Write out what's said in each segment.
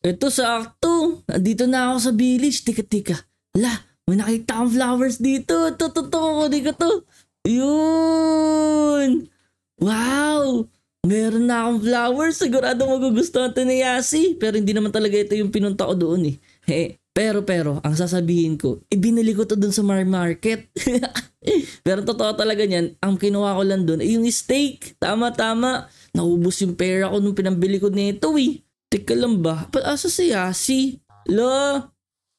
Ito sakto. Dito na ako sa village. Tika tika. Ala, may nakita akong flowers dito. Ito, ito, ito. Di ko to. Yun. Wow. Meron na akong flowers. Sigurado magugustuhan ito ni Yasi. Pero hindi naman talaga ito yung pinunta ko doon eh. Hey, pero pero, ang sasabihin ko, ibinili ko to dun sa market. pero totoo talaga niyan, ang kinuha ko lang doon ay yung steak. Tama-tama. Naubos yung pera ko nung pinambili ko nito eh. Teka lang ba? Pa, asa si Yasi? Lo,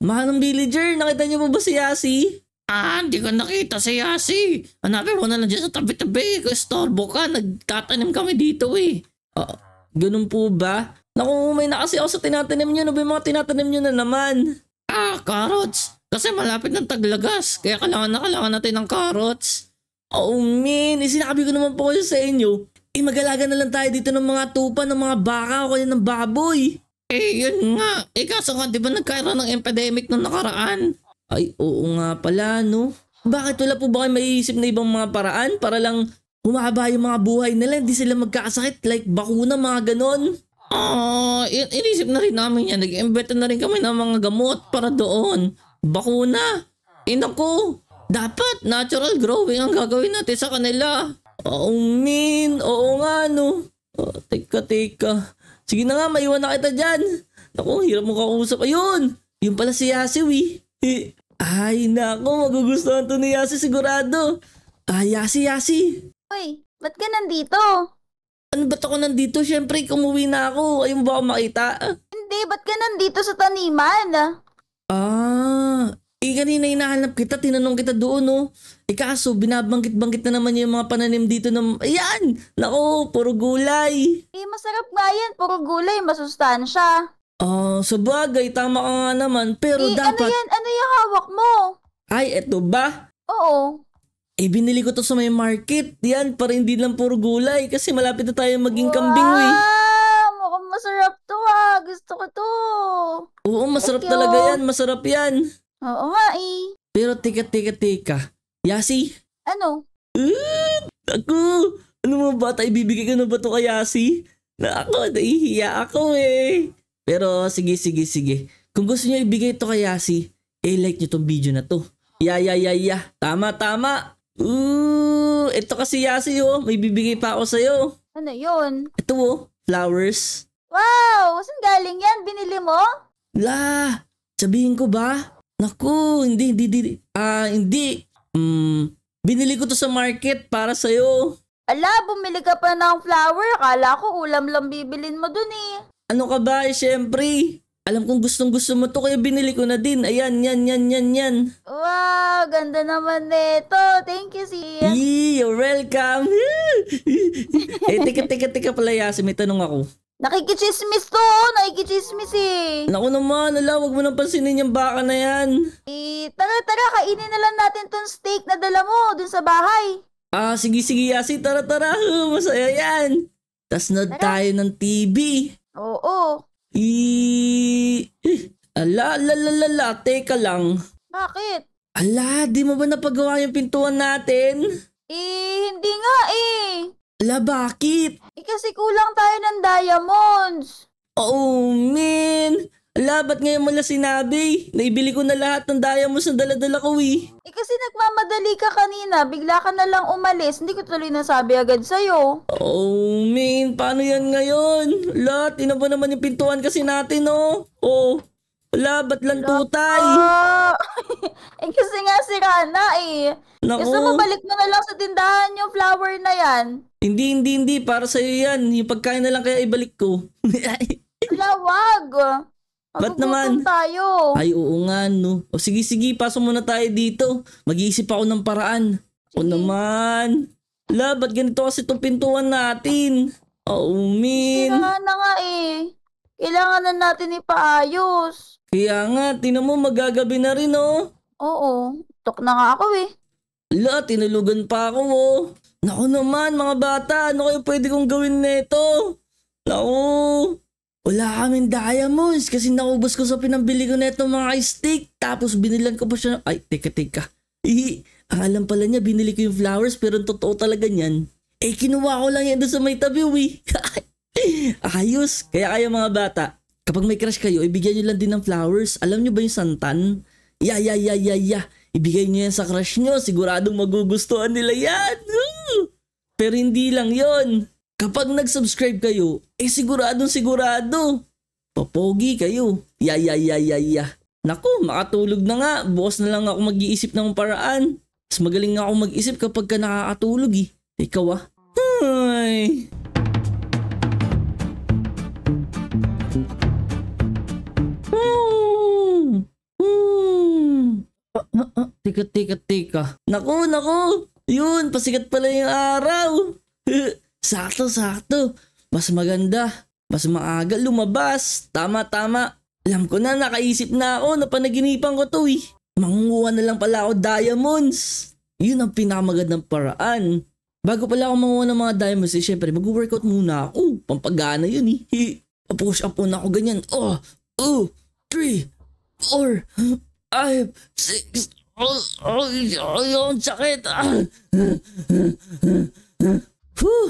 mahal ng villager, nakita niyo mo ba si Yasi? Ah, hindi ko nakita si Yasi. Hanapin mo na lang dyan sa tabi-tabi. Estorbo ka, nagtatanim kami dito eh. Ah, ganun po ba? Naku, may na kasi ako sa tinatanim niyo. Ano ba yung mga tinatanim nyo na naman? Ah, carrots. Kasi malapit ng taglagas. Kaya kailangan na kailangan natin ng carrots. Oh eh, man, isinabi ko naman po kayo sa inyo. Eh magalaga na lang tayo dito ng mga tupa, ng mga baka o kaya ng baboy. Eh yun nga, eh kaso nga di ba nagkaroon ng epidemic nung nakaraan? Ay oo nga pala no. Bakit wala po ba kayo maiisip na ibang mga paraan para lang humaba yung mga buhay nila, hindi sila magkakasakit, like bakuna, mga ganon. Ah, uh, inisip na rin namin yan. Nag-embeta na rin kami ng mga gamot para doon. Bakuna. Inako. Eh, dapat natural growing ang gagawin natin sa kanila. Oh, min. Oo nga, no. Oh, teka, teka. Sige na nga, maiwan na kita dyan. Naku, hirap mo kausap. Ayun! Yun pala si Yasiw eh. Ay, nako, magugustuhan to ni Yasi sigurado. Ay, ah, Yasi, Yasi. Uy, ba't ka nandito? Ano ba't ako nandito? Siyempre, kumuwi na ako. Ayun mo ba ako makita? Hindi, ba't ka nandito sa taniman? Ah, eh kanina hinahanap kita, tinanong kita doon no. Oh. Eh kaso binabanggit-banggit na naman yung mga pananim dito ng... Ayan! Nako, puro gulay! Eh masarap nga yan, puro gulay, masustansya. Oh, uh, ah, sabagay, tama ka nga naman. Pero eh, ano dapat... ano yan? Ano yung hawak mo? Ay, eto ba? Oo. Eh, binili ko to sa may market. Yan, para hindi lang puro gulay. Kasi malapit na tayo maging wow! kambing, eh. Mukhang masarap to, ah. Gusto ko to. Oo, masarap talaga yan. Masarap yan. Oo nga eh. Pero tika tika tika. Yasi? Ano? Uh, ako! Ano mga bata, ibibigay ka na ba ito kay Yasi? Na ako, nahihiya ako eh. Pero sige, sige, sige. Kung gusto niyo ibigay ito kay Yasi, eh like niyo tong video na to. Ya, ya, ya, ya. Tama, tama. Uh, ito kasi Yasi oh. May bibigay pa ako sa'yo. Ano yun? Ito oh, flowers. Wow, saan galing yan? Binili mo? La, sabihin ko ba? Naku, hindi, hindi, hindi. Ah, uh, hindi. Mm, binili ko to sa market para sa'yo. Ala, bumili ka pa ng flower. Kala ko ulam lang bibilin mo dun eh. Ano ka ba? Eh, syempre. Alam kong gustong gusto mo to kaya binili ko na din. Ayan, yan, yan, yan, yan. Wow, ganda naman nito. Thank you, Sian. Yee, you're welcome. eh, teka, teka, teka pala, Yasi. May tanong ako. Nakikichismis to! Oh. Nakikichismis eh! Naku naman, ala, wag mo nang pansinin yung baka na yan. Eh, tara, tara, kainin na lang natin tong steak na dala mo dun sa bahay. Ah, sige, sige, Yasi, tara, tara, masaya yan. Tas nod tara. tayo ng TV. Oo. I... Eh, ala, ala, ala, ala, teka lang. Bakit? Ala, di mo ba napagawa yung pintuan natin? Eh, hindi nga eh. La, bakit? Eh kasi kulang tayo ng diamonds. Oh, man. Ala, ba't ngayon mo lang sinabi? Naibili ko na lahat ng diamonds na daladala ko eh. Eh kasi nagmamadali ka kanina, bigla ka na lang umalis. Hindi ko tuloy nasabi agad sa'yo. Oh, man. Paano yan ngayon? Ala, tinaba naman yung pintuan kasi natin, oh. Oh. Ala, ba't lang tutay? Ah! eh kasi nga si Rana eh. Naku. Gusto mo balik mo na lang sa tindahan yung flower na yan. Hindi, hindi, hindi. Para sa'yo yan. Yung pagkain na lang kaya ibalik ko. Lawag! Ba't naman? tayo. Ay, oo nga, no. O sige, sige. Pasok muna tayo dito. Mag-iisip ako ng paraan. Sige. O naman. La, ba't ganito kasi itong pintuan natin? Oo, oh, min. Sira na nga eh. Kailangan na natin ipaayos. Kaya nga, tinan mo, magagabi na rin, oh. Oo. Tok na nga ako eh. La, tinulugan pa ako, oh. Naku naman mga bata, ano kayo pwede kong gawin nito? Naku, wala kaming diamonds kasi naubos ko sa pinambili ko neto mga stick Tapos binilan ko pa siya, ay teka teka. Ihi, ang alam pala niya binili ko yung flowers pero totoo talaga niyan. Eh kinuha ko lang yan doon sa may tabi uwi. Ayos, kaya kayo mga bata. Kapag may crush kayo, ibigyan niyo lang din ng flowers. Alam niyo ba yung santan? Ya, ya, ya, ya, ya. Ibigay niyo yan sa crush niyo, siguradong magugustuhan nila yan. Pero hindi lang yon. Kapag nag-subscribe kayo, eh siguradong sigurado. Papogi kayo. Ya ya ya ya ya. Naku, makatulog na nga. Bukas na lang ako mag-iisip ng paraan. Mas magaling nga ako mag-isip kapag ka nakakatulog eh. Ikaw ah. Hi. Hmm. Hmm. Ah, ah, ah. Tika, tika, tika. Naku, naku. Yun, pasikat pala yung araw. sakto, sakto. Mas maganda. Mas maaga lumabas. Tama, tama. Alam ko na, nakaisip na ako na panaginipan ko to eh. Manguha na lang pala ako diamonds. Yun ang pinakamagandang paraan. Bago pala ako manguha ng mga diamonds, eh, syempre mag-workout muna ako. Pampagana yun eh. Push up muna ako ganyan. Oh, oh, three, four, five, six, ay, ay, ang sakit. Whew,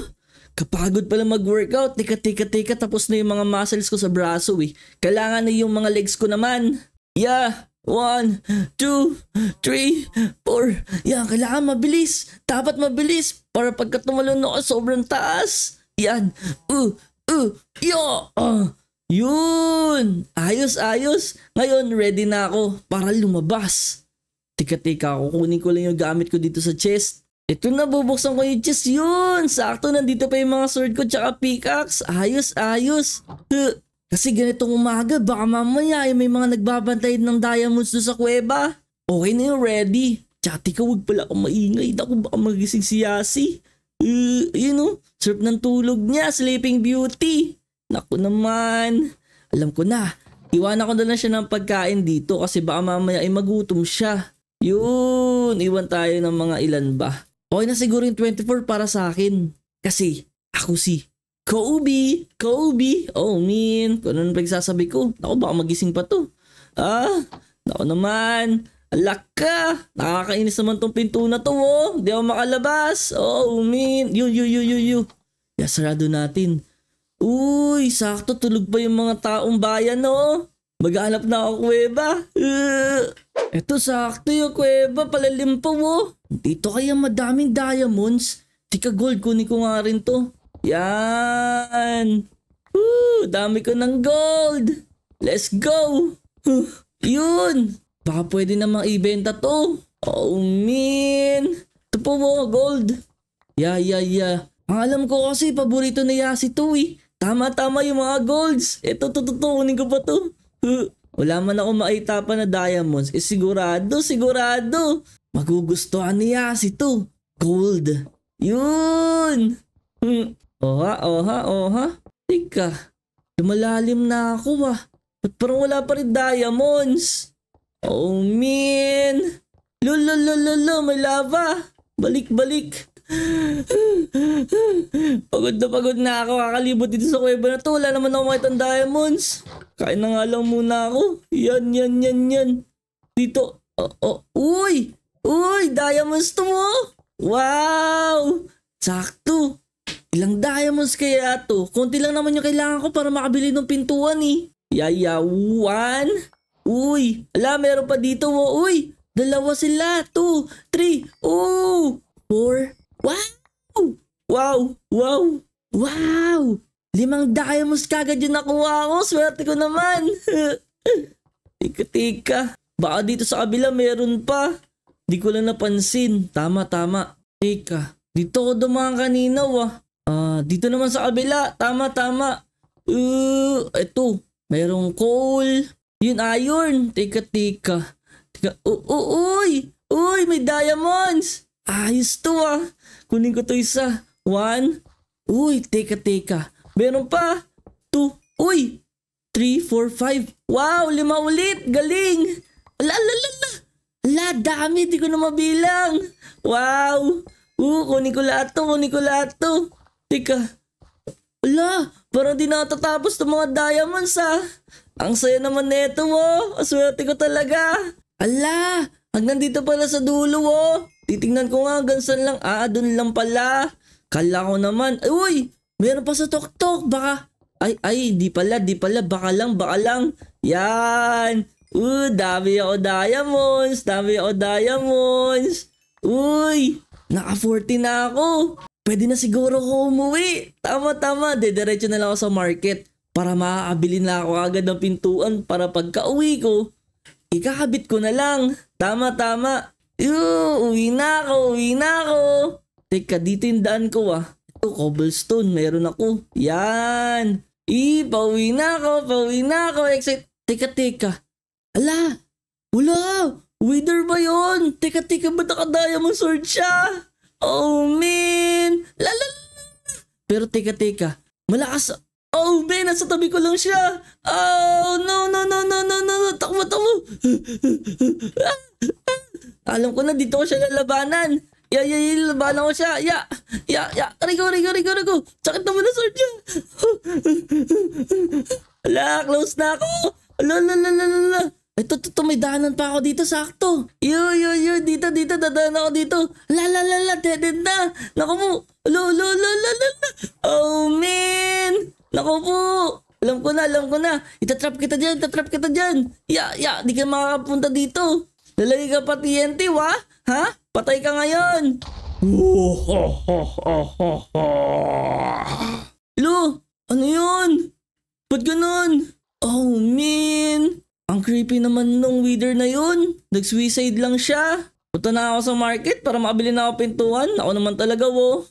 kapagod pala mag-workout. Tika, tika, tika. Tapos na yung mga muscles ko sa braso eh. Kailangan na yung mga legs ko naman. Yeah. One, two, three, four. Yan, kailangan mabilis. Dapat mabilis para pagka tumalon ako sobrang taas. Yan. Uh, uh, yo. Uh. Ah, yun! Ayos, ayos. Ngayon, ready na ako para lumabas. Tika-tika, kukunin ko lang yung gamit ko dito sa chest. Ito na, bubuksan ko yung chest yun. Sakto, nandito pa yung mga sword ko tsaka pickaxe. Ayos, ayos. Huh. Kasi ganitong umaga, baka mamaya ay eh, may mga nagbabantay ng diamonds doon sa kuweba. Okay na yun, ready. Tsaka tika, huwag pala akong maingay. Ako baka magising si Yasi. Uh, yun know, oh. o, sarap ng tulog niya, Sleeping Beauty. Naku naman. Alam ko na, iwanan ko na lang siya ng pagkain dito kasi baka mamaya ay eh, magutom siya. Yun, iwan tayo ng mga ilan ba. Okay na siguro yung 24 para sa akin. Kasi ako si Kobe! Kobe! Oh man, kung ano pagsasabi ko? Ako baka magising pa to. Ah, ako naman. Alak ka! Nakakainis naman tong pinto na to oh. Hindi ako makalabas. Oh man. Yu, yu, yu, yu, yu. Yasarado natin. Uy, sakto tulog pa yung mga taong bayan oh. Maghanap na ako kuweba. Ito eh, eto sakto yung kuweba, palalimpaw oh. Dito kaya madaming diamonds. Tika gold, kunin ko nga rin to. Yan. Woo, dami ko ng gold. Let's go. Huh, yun. Baka pwede namang ibenta to. Oh man. Ito po mo, gold. Yeah, yeah, yeah. Ang alam ko kasi, paborito ni Yasi to eh. Tama-tama yung mga golds. Ito, tututunin ko pa to uh, wala man ako maita pa na diamonds, eh sigurado, sigurado, magugustuhan niya si to. Gold. Yun! Hmm. Oha, oha, oha. Tika, lumalalim na ako ah. Ba't parang wala pa rin diamonds? Oh man! Lululululo, may lava! Balik, balik! pagod na pagod na ako. Kakalibot dito sa kuweba na to. Wala naman ako makitang diamonds. Kain na nga lang muna ako. Yan, yan, yan, yan. Dito. Oh, oh. Uy! Uy! Diamonds to mo! Wow! Sakto! Ilang diamonds kaya to? Konti lang naman yung kailangan ko para makabili ng pintuan ni eh. Yayawan! Uy! Ala, meron pa dito mo. Uy! Dalawa sila. Two, three, oh! Four, Wow! Wow! Wow! Wow! Limang diamonds kagad yung nakuha ko. Swerte ko naman. Tika-tika. Baka dito sa kabila meron pa. Di ko lang napansin. Tama, tama. Tika. Dito ko dumaan kanina wah. Ah, uh, dito naman sa kabila. Tama, tama. Uh, eto. Merong coal. Yun, iron. Ah, tika, tika. Tika. Uh, uh, uy! Uy, may diamonds! Ayos to ah. Kunin ko to isa. One. Uy, teka, teka. Meron pa. Two. Uy! Three, four, five. Wow, lima ulit. Galing. Ala, ala, ala. Ala, dami. Di ko na mabilang. Wow. Uh, kunin ko lahat to. Kunin ko lahat to. Teka. Ala, parang di natatapos ng mga diamonds ah. Ang saya naman neto mo. Oh. Aswerte ko talaga. Ala, Hanggang nandito pala sa dulo oh. Titingnan ko nga gansan lang. Ah, doon lang pala. Kala ko naman. Ay, uy! Meron pa sa tok-tok. Baka. Ay, ay, di pala, di pala. Baka lang, baka lang. Yan. Uy, dami ako diamonds. Dami ako diamonds. Uy, naka-40 na ako. Pwede na siguro ko umuwi. Tama, tama. Dediretso na lang ako sa market para makakabili na ako agad ng pintuan para pagka uwi ko, Ikakabit ko na lang. Tama, tama. Ew, uwi na ako, uwi na ako. Teka, dito yung daan ko ah. Ito, cobblestone, meron ako. Yan. I, pauwi na ako, pauwi na ako. Exit. Teka, teka. Ala, wala. Wither ba yon? Teka, teka, ba't naka-diamond sword siya? Oh, man. Lala. Pero teka, teka. Malakas Oh, Ben, nasa tabi ko lang siya. Oh, no, no, no, no, no, no, no. Takbo, takbo. Alam ko na, dito ko siya lalabanan. Ya, ya, ya, labanan ko siya. Ya, ya, ya. Rigo, rigo, rigo, rigo. Sakit naman na sword niya. Ala, close na ako. Ala, ala, ala, ala, ala. Ito, ito, ito, may daanan pa ako dito, sakto. Yo, yo, yo, dito, dito, dadaan ako dito. La, la, la, la, dead na. Naku mo. Lo, lo, lo, lo, lo, lo. Oh, man. Nako po! Alam ko na, alam ko na. Itatrap kita dyan, itatrap kita dyan. Ya, ya, di ka makakapunta dito. Lalagay ka pa TNT, wa? Ha? Patay ka ngayon. Lo, ano yun? Ba't ganun? Oh, man. Ang creepy naman nung wither na yun. Nag-suicide lang siya. Punta na ako sa market para makabili na ako pintuan. Ako naman talaga, wo.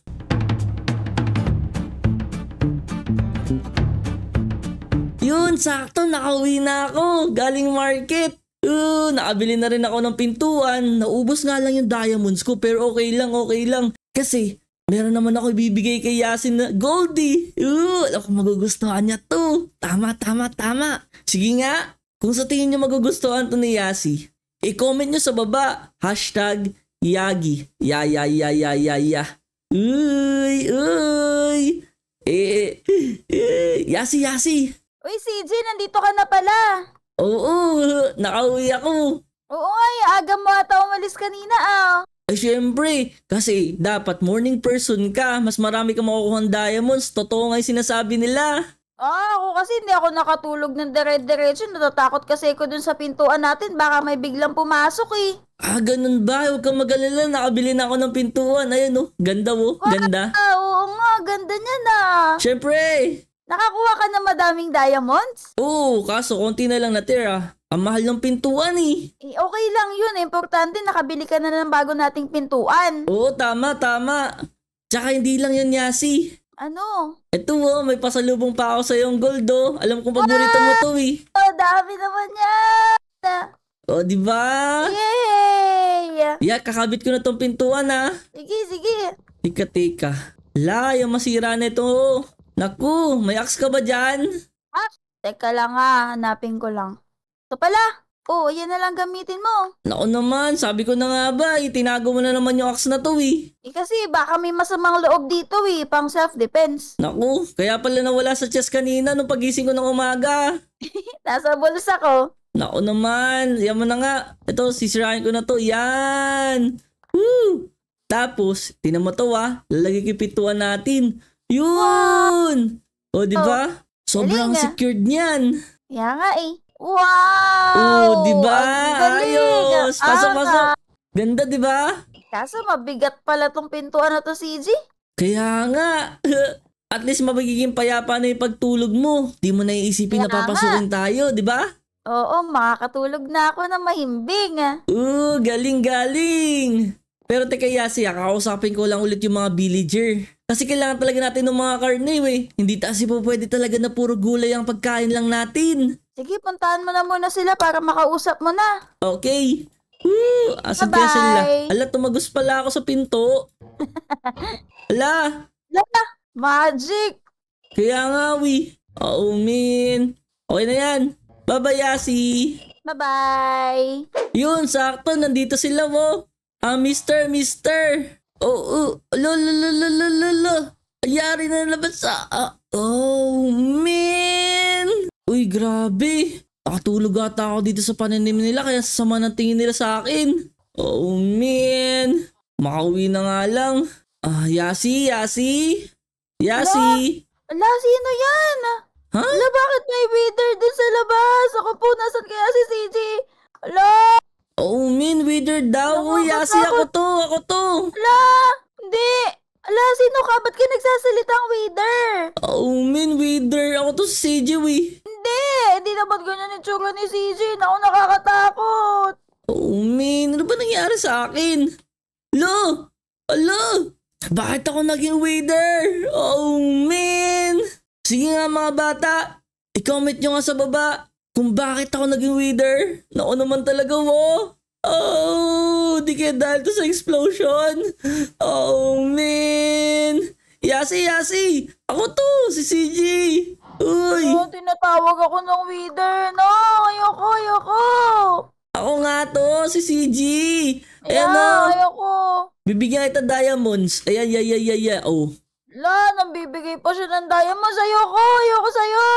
Yun, sakto, nakauwi na ako. Galing market. Uh, nakabili na rin ako ng pintuan. Naubos nga lang yung diamonds ko pero okay lang, okay lang. Kasi meron naman ako ibibigay kay Yasin na Goldie. Uh, alam ko magugustuhan niya to. Tama, tama, tama. Sige nga. Kung sa tingin niyo magugustuhan to ni Yasi, i-comment niyo sa baba, hashtag Yagi. Ya, ya, ya, ya, ya, ya. Uy, uy. Eh, eh, eh. Yasi, Yasi. Uy, CJ, nandito ka na pala. Oo, nakauwi ako. Oo, ay, aga mo ata umalis kanina ah. Ay, syempre. Kasi dapat morning person ka. Mas marami ka makukuha diamonds. Totoo nga yung sinasabi nila. Ah, ako kasi hindi ako nakatulog ng dire-diretso. Natatakot kasi ako dun sa pintuan natin. Baka may biglang pumasok eh. Ah, ganun ba? Huwag kang mag-alala. Nakabili na ako ng pintuan. Ayun, oh, ganda oh. Ganda. Ah, oo nga, ganda niya na. Syempre. Nakakuha ka ng madaming diamonds? Oo, kaso konti na lang natira. Ang mahal ng pintuan eh. eh okay lang yun. Importante nakabili ka na ng bago nating pintuan. Oo, tama, tama. Tsaka hindi lang yun, Yasi. Ano? Ito oh, may pasalubong pa ako sa yung gold oh. Alam kong paborito mo to eh. Oh, dami naman yan. Oh, di ba? Yay! Yeah, kakabit ko na tong pintuan ah. Sige, sige. Tika, tika. La, yung masira na ito. Oh. Naku, may axe ka ba dyan? Ah, teka lang ha, ah. hanapin ko lang. Ito pala, oh, yan na lang gamitin mo. Naku naman, sabi ko na nga ba, itinago eh, mo na naman yung axe na to eh. Eh kasi baka may masamang loob dito eh, pang self-defense. Naku, kaya pala nawala sa chest kanina nung pagising ko ng umaga. Nasa bulsa ko. Naku naman, yan mo na nga. Ito, sisirahin ko na to, yan. Woo! Tapos, tinan mo ah. lalagay kipituan natin. Yun! O, oh, di ba? Oh, Sobrang galing, ah. secured niyan. Kaya nga eh. Wow! Oo, oh, di ba? Ayos! Pasok, ah. ah, pasok! Ganda, di ba? Kaso mabigat pala tong pintuan na to, CJ. Kaya nga. At least mabigiging payapa na yung pagtulog mo. Di mo naiisipin Kaya na papasukin nga. tayo, di ba? Oo, makakatulog na ako na mahimbing. Oo, galing-galing. Pero teka Yasi, kakausapin ko lang ulit yung mga villager. Kasi kailangan talaga natin ng mga karne eh. Hindi kasi po pwede talaga na puro gulay ang pagkain lang natin. Sige, puntahan mo na muna sila para makausap mo na. Okay. Hmm, asan kaya sila? Ala, tumagos pala ako sa pinto. Ala! Ala! Magic! Kaya nga, we. Oo, min. Okay na yan. Bye-bye, Yasi. Bye-bye. Yun, sakto. Nandito sila, mo. Oh. Ah, mister, mister. Oh, oh, lo, lo, lo, lo, lo, lo, lo. Yari na nabasa. Ah. ah, oh, man. Uy, grabe. Nakatulog ata ako dito sa pananim nila kaya sama ng tingin nila sa akin. Oh, man. Makauwi na nga lang. Ah, Yasi, Yasi. Yasi. Ala, ala sino yan? Ha? Ala, bakit may waiter dun sa labas? Ako po, nasan kaya si CJ? Ala! oh, Min. Wither daw. Uy, asi ako to. Ako to. Ala! Hindi! Ala, sino ka? Ba't ka nagsasalitang wither? Oo, oh, Min. Wither. Ako to si CJ, we. Hindi! Hindi naman ganyan yung tsura ni CJ. Naku, nakakatakot. Oo, oh, Min. Ano ba nangyari sa akin? Lo! Alo! Bakit ako naging waiter? Oh, man! Sige nga mga bata, i-comment nyo nga sa baba kung bakit ako naging weeder? Nako naman talaga mo. Oh, di kaya dahil to sa explosion. Oh, man. Yasi, Yasi! Ako to, si CJ! Uy! Oh, tinatawag ako ng weeder, no? Ayoko, ayoko! Ako nga to, si CJ! Ayan, yeah, no? Oh. ayoko! Bibigyan kita diamonds. Ayan, yeah, yeah, yeah, yeah. Oh, La, nambibigay pa siya ng daya mo sa'yo ko! Ayoko sa'yo!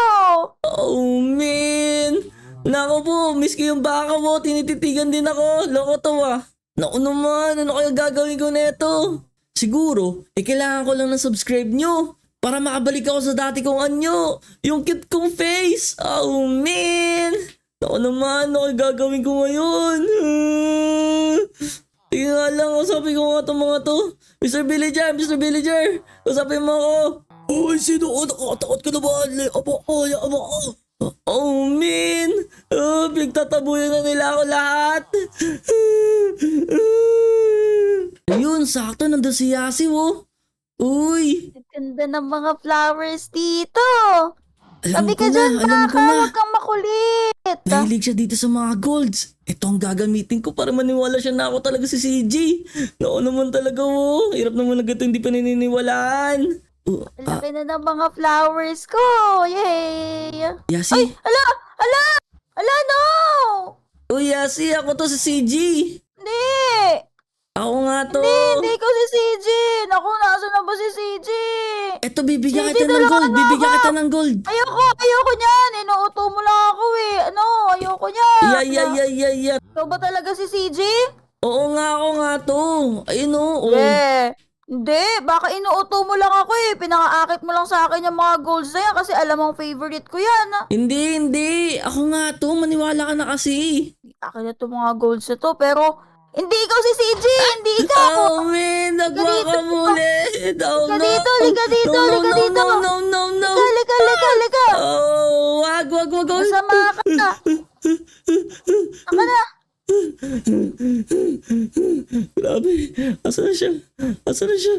Oh, man! Nako po, ko yung baka mo, tinititigan din ako. Loko to ah. Naku naman, ano kaya gagawin ko neto? Siguro, eh kailangan ko lang ng subscribe nyo para makabalik ako sa dati kong anyo. Yung cute kong face. Oh, man! Naku naman, ano kaya gagawin ko ngayon? Hinga lang, usapin ko nga itong mga to. Mr. Villager, Mr. Villager, usapin mo ako. Uy, sino ko? Oh, Nakakatakot ka naman. Aba ko, aba ah. Oh, man. Uh, pinagtatabuyan na nila ako lahat. Ayun, sakto. Nandun si Yasi, oh. Uy! Ganda ng mga flowers dito! Alam Sabi ko ka na, dyan, alam ko na. huwag kang makulit. Nahilig siya dito sa mga golds. Ito ang gagamitin ko para maniwala siya na ako talaga si CJ. Noo naman talaga oh. Hirap naman na ganito hindi pa nininiwalaan. Uh, oh, ah, Laki na ng mga flowers ko. Yay! Yasi? Ay, ala! Ala! Ala, no! Uy, oh, Yasi, ako to si CJ. Hindi! Ako nga to. Hindi, hindi ko si CJ. Naku, nasa na ba si CJ? Eto, bibigyan kita ng gold. Bibigyan kita ng gold. Ayoko, ayoko niyan. Inuuto mo lang ako eh. Ano, ayoko niyan. Yeah, yeah, yeah, yeah, yeah. Ikaw ba talaga si CJ? Oo nga, ako nga to. Ayun o. Oh. Yeah. Hindi, baka inuuto mo lang ako eh. Pinakaakit mo lang sa akin yung mga goals na yan kasi alam mong favorite ko yan. Ha? Ah. Hindi, hindi. Ako nga to. Maniwala ka na kasi. Akin na to mga goals na to. Pero hindi ikaw si CJ! Hindi ikaw! Oh, man! Nagwa ka muli! Oh, no! Dito, liga dito! Liga dito! No, no, no, no! Liga, liga, liga, liga! Oh, wag, wag, wag! Masama ka! Tama na! Grabe! Asan na siya? Asan na siya?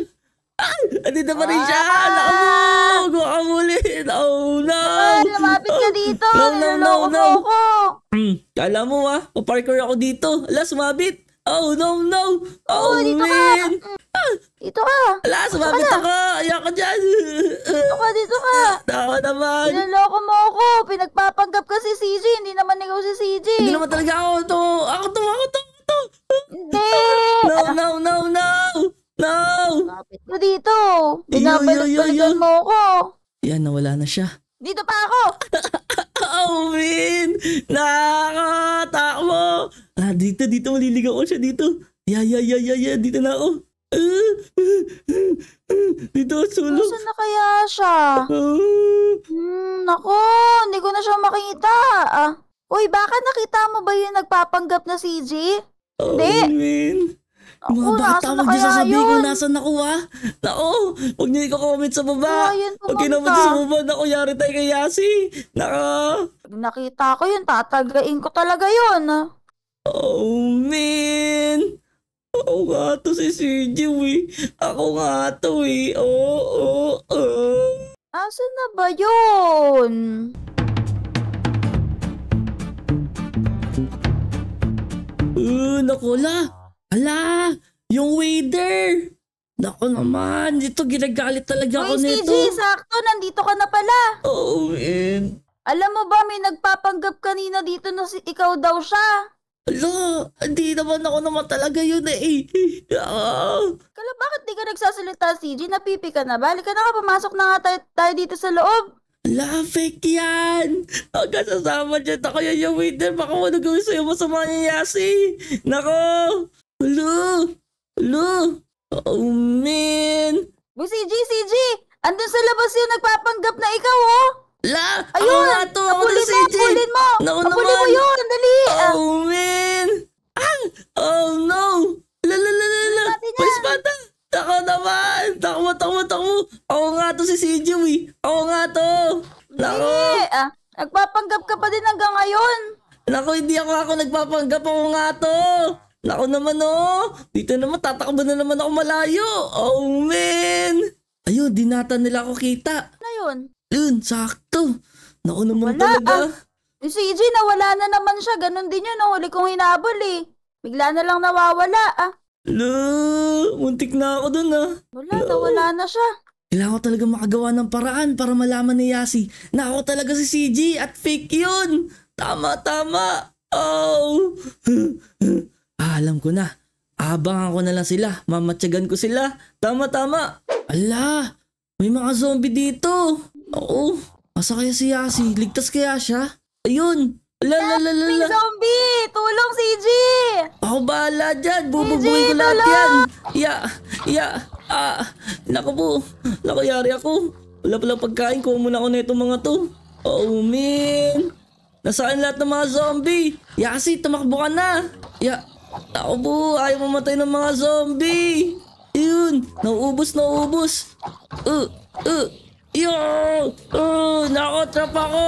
Ah! Andito pa rin siya! Anak ah! mo! Gawa ka muli! Oh, no! Ay, lumapit ka dito! No, no, no, no! Hmm, Alam mo ah, paparker ako dito. Alas, sumabit! Oh, no, no! Oh, Uy, oh, dito man! Ka. Ah, dito ka! Wala, sumabit ako! Ayoko dyan! Dito ka, dito ka! Ako naman! Pinaloko mo ako! Pinagpapanggap ka si CJ! Hindi naman ikaw si CJ! Hindi naman talaga ako to! Ako to! Ako to! Ako to! Hindi! No, no, no, no! No! Lapit mo dito! binabalot mo ako! Yan, nawala na siya. Dito pa ako! oh, man! Nakakatakbo! Ah, dito, dito. Maliligaw ko siya dito. Ya, ya, ya, ya, yeah. Dito na ako. dito, sulok. Nasaan na kaya siya? Ah. Hmm, nako, hindi ko na siya makita. Ah. Uy, baka nakita mo ba yung nagpapanggap na CJ? Oh, hindi. Man. Mga oh, bata, huwag niyo sasabihin kung nasan ako ha. Nako, huwag niyo i-comment sa baba. Huwag kinaman sa baba na kuyari tayo kay Yasi. Nako. Nakita ko yun, tatagain ko talaga yun. Oh, man. Ako nga to si CJ, eh. Ako nga to, eh. Oo, oh, oo, oh, oo. Oh. Asan na ba yun? Uh, naku, la. Ala, yung waiter! Nako naman, dito ginagalit talaga ako Uy, nito. CJ, sakto, nandito ka na pala. Oh, man. Alam mo ba, may nagpapanggap kanina dito na si ikaw daw siya. Ala, hindi naman ako naman talaga yun eh. Ah. Kala, bakit di ka nagsasalita, CJ? Napipi ka na ba? Halika na ka, pumasok na nga tayo, tayo dito sa loob. Ala, fake yan! Nagkasasama dyan ako yan yung waiter. Baka managawa sa'yo sa niya, Yasi. Nako! Hala! Hala! Oh, man! Boy, CG, CG! Andun sa labas yun, nagpapanggap na ikaw, oh! La! Ayun! Ako nga to! Ako na, CG! Apulin mo! Naku apulin mo yun! Dali! Oh, man! Ah! Oh, no! La, la, la, la, la! May spata! Ako naman! Takbo, takbo, takbo! Ako nga to si CG, we! Ako nga to! Naku! Hindi! Ah, nagpapanggap ka pa din hanggang ngayon! Naku, hindi ako ako nagpapanggap. Ako nga to! Nako naman oh, dito naman tatakbo na naman ako malayo. Oh man! Ayun, dinata nila ako kita. Ano yun? Yun, sakto. Nako naman Wala, talaga. Ah, yung CJ, nawala na naman siya. Ganon din yun, nahuli oh. kong hinabol eh. Bigla na lang nawawala ah. Lo, muntik na ako dun ah. Wala, Lo. nawala na siya. Kailangan ko talaga makagawa ng paraan para malaman ni Yasi na ako talaga si CJ at fake yun. Tama, tama. Oh. Ah, alam ko na. Abang ako na lang sila. Mamatsagan ko sila. Tama, tama. Ala, may mga zombie dito. Oo, asa kaya si Yasi? Ligtas kaya siya? Ayun. Ala, la, la, la, la. zombie! Tulong, CG! Ako bahala dyan. Bububuhin ko CG, lahat yan. Ya, ya, ah. Naku po. Naku, ako. Wala pala pagkain. Kuha muna ako na itong mga to. Oh, man. Nasaan lahat ng mga zombie? Yasi, tumakbo ka na. Ya, ako po, ayaw mamatay ng mga zombie. Yun, nauubos, nauubos. Uh, uh, yo, uh, nakotrap ako.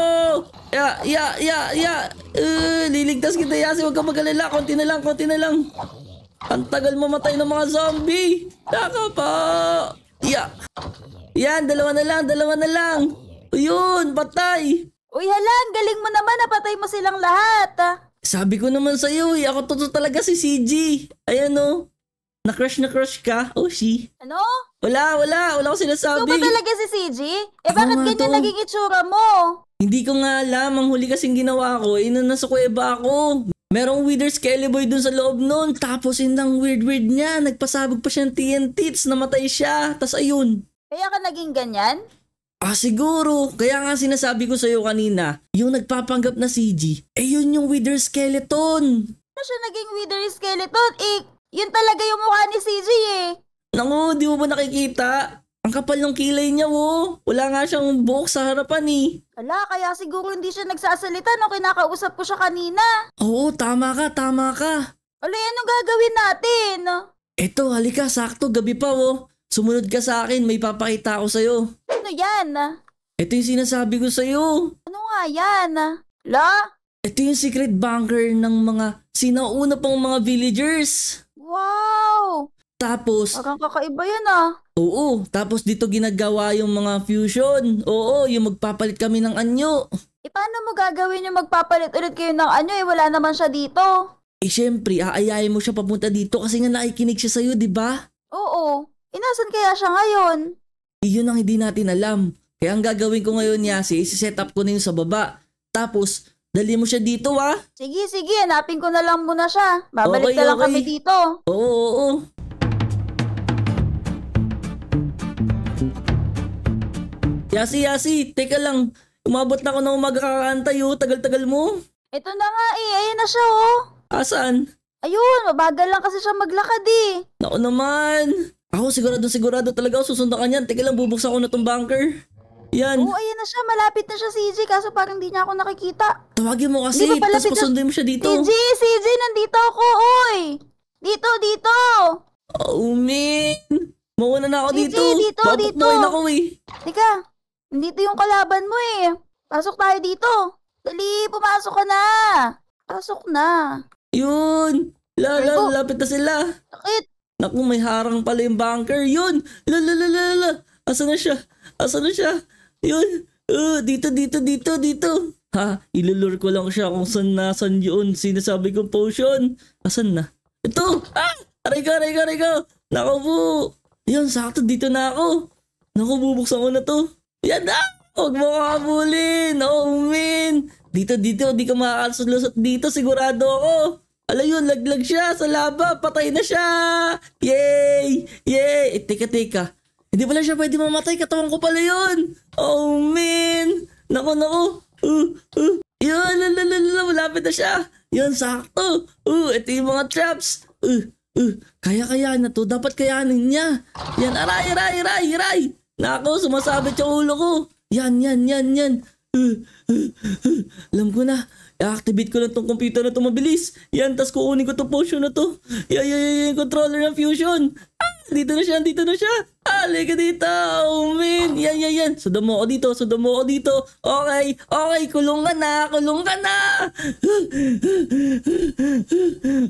Ya, ya, ya, ya. Uh, liligtas kita, Yasi. Huwag ka magalala. Konti na lang, konti na lang. Ang tagal mamatay ng mga zombie. Taka pa. Ya. Yan, dalawa na lang, dalawa na lang. Yun, patay. Uy, halang, galing mo naman. Napatay mo silang lahat. Ah. Sabi ko naman sa iyo, eh, ako totoo talaga si CJ. Ayan oh. Na-crush na crush ka? Oh, she. Ano? Wala, wala. Wala ko sinasabi. Ikaw ba talaga si CJ? Eh, bakit ganyan to? naging itsura mo? Hindi ko nga alam. Ang huli kasing ginawa ko, eh, nung nasa kuweba ako. Merong Wither Skellyboy dun sa loob nun. Tapos yun ang weird-weird niya. Nagpasabog pa siya ng TNT. Tapos namatay siya. Tapos ayun. Kaya ka naging ganyan? Ah, siguro. Kaya nga sinasabi ko sa'yo kanina, yung nagpapanggap na CG, eh yun yung Wither Skeleton. Ano siya naging Wither Skeleton? Eh, yun talaga yung mukha ni CG eh. Naku, di mo ba nakikita? Ang kapal ng kilay niya, oh. Wala nga siyang buhok sa harapan eh. Ala, kaya siguro hindi siya nagsasalita no kinakausap ko siya kanina. Oo, tama ka, tama ka. Ala, anong gagawin natin? Ito, halika, sakto, gabi pa, oh. Sumunod ka sa akin, may papakita ako sa'yo. Ano yan? Ito yung sinasabi ko sa'yo. Ano nga yan? La? Ito yung secret bunker ng mga sinauna pang mga villagers. Wow! Tapos... Parang kakaiba yan ah. Oo, tapos dito ginagawa yung mga fusion. Oo, yung magpapalit kami ng anyo. E paano mo gagawin yung magpapalit ulit kayo ng anyo eh? Wala naman siya dito. Eh syempre, aayayin mo siya papunta dito kasi nga nakikinig siya sa'yo, di ba? Inasan eh, kaya siya ngayon? Iyon eh, ang hindi natin alam. Kaya ang gagawin ko ngayon, Yasi, isi-set up ko na sa baba. Tapos, dali mo siya dito, ha? Ah. Sige, sige. Hanapin ko na lang muna siya. Babalik Okay, na lang okay. kami dito. Oo, oo, oo. Yasi, Yasi, teka lang. Umabot na ako ng umaga kakantay, oh. Tagal-tagal mo. Ito na nga eh. Ayun na siya oh. Asan? Ayun, mabagal lang kasi siya maglakad eh. Naku naman. Ako sigurado sigurado talaga ako susundan niyan. Teka lang bubuksan ko na tong bunker. Yan. Oo, oh, ayan na siya. Malapit na siya, si CJ. kasi parang hindi niya ako nakikita. Tawagin mo kasi. tapos pasunduin mo siya dito. CJ, CJ, nandito ako, oy! Dito, dito! Oh, man. Mauna na ako CJ, dito. dito, Babot dito. na ako, eh. Teka, dito yung kalaban mo, eh. Pasok tayo dito. Dali, pumasok ka na. Pasok na. Yun. La, la, lapit na sila. Sakit. Naku, may harang pala yung bunker. Yun! Lalalala! Asa na siya? Asa na siya? Yun! Uh, dito, dito, dito, dito! Ha? Ilulur ko lang siya kung saan nasan yun. Sinasabi kong potion. Asan na? Ito! Ah! Aray ka, aray ka, aray ka! Naku po! Yun, sakto. Dito na ako. Naku, bubuksan ko na to. Yan na! Ah! Huwag mo kakabulin! Oh, man! Dito, dito. Di ka makakalusot dito. Sigurado ako. Ala yun, laglag siya sa lava. Patay na siya. Yay! Yay! Eh, teka, teka. Hindi pala siya pwede mamatay. Katawan ko pala yun. Oh, man. Nako, nako. Uh, uh. Yun, lalalala. Malapit na siya. Yun, sakto. Uh, ito yung mga traps. Uh, uh. Kaya-kaya na to. Dapat kayanin niya. Yan, aray, aray, aray, aray. Nako, sumasabit yung ulo ko. Yan, yan, yan, yan. Uh, uh, uh. Alam ko na. I-activate ko lang tong computer na to mabilis. Yan, tas kukunin ko tong potion na to. Yan, yan, yan, yung controller ng fusion. Ah, dito na siya, dito na siya. Halika ah, dito, oh man. Yan, yan, yan. Sudan mo dito, sudan mo dito. Okay, okay, kulong ka na, kulong ka na.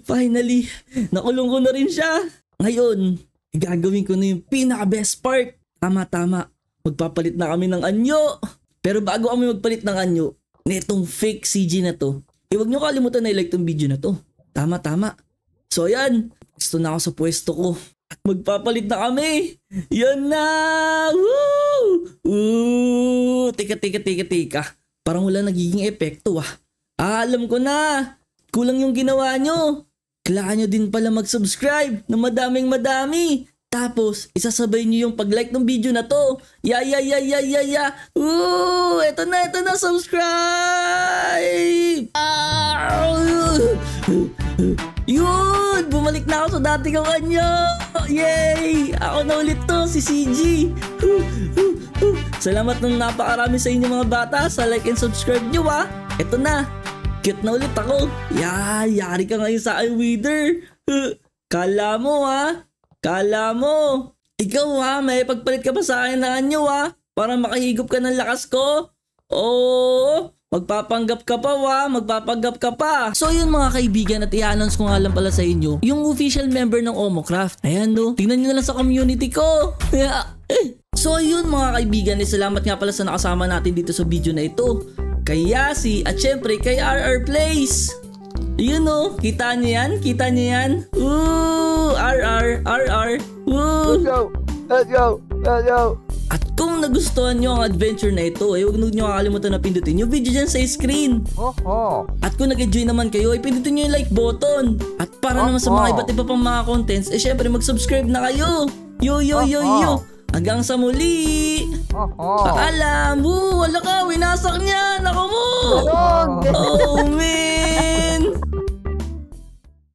Finally, nakulong ko na rin siya. Ngayon, gagawin ko na yung pinaka-best part. Tama, tama. Magpapalit na kami ng anyo. Pero bago kami magpalit ng anyo, netong fake CG na to, eh huwag nyo kalimutan na i-like tong video na to. Tama, tama. So ayan, gusto na ako sa pwesto ko. magpapalit na kami. Yan na! Woo! Ooh! Tika, tika, tika, tika. Parang wala nagiging epekto ah. Ah, alam ko na! Kulang yung ginawa nyo! Kailangan nyo din pala mag-subscribe na madaming madami tapos, isasabay niyo yung pag-like ng video na to. Ya, yeah, ya, yeah, ya, yeah, ya, ya, ya. Woo! Ito na, eto na, subscribe! Ah! Yun! Bumalik na ako sa dati kong anyo! Yay! Ako na ulit to, si CG! Salamat ng napakarami sa inyo mga bata sa like and subscribe niyo, ah! Eto na! Cute na ulit ako! Ya, yari ka ngayon sa akin, Wither! Kala mo ah! Kala mo, ikaw ha, may pagpalit ka pa sa akin ng anyo ha, para makahigop ka ng lakas ko. Oo, Magpapanggap ka pa wa, magpapanggap ka pa. So yun mga kaibigan at i-announce ko nga lang pala sa inyo yung official member ng Omocraft. Ayan no, tingnan nyo na lang sa community ko. so yun mga kaibigan, eh, salamat nga pala sa nakasama natin dito sa video na ito. Kay Yasi at syempre kay RR Place. Yun oh, kita niyo yan? Kita niyo yan? Woo! RR! RR! Woo! Let's go! Let's go! Let's go! At kung nagustuhan nyo ang adventure na ito, eh, huwag nyo kakalimutan na pindutin yung video dyan sa screen. Oho. At kung nag-enjoy naman kayo, eh, pindutin nyo yung like button. At para Oho. naman sa mga iba't iba pang mga contents, eh syempre mag-subscribe na kayo. Yo, yo, yo, Oho. yo. Hanggang sa muli! Oho. Paalam! Woo! Wala ka! Winasak niya! Naku mo! Oh, man!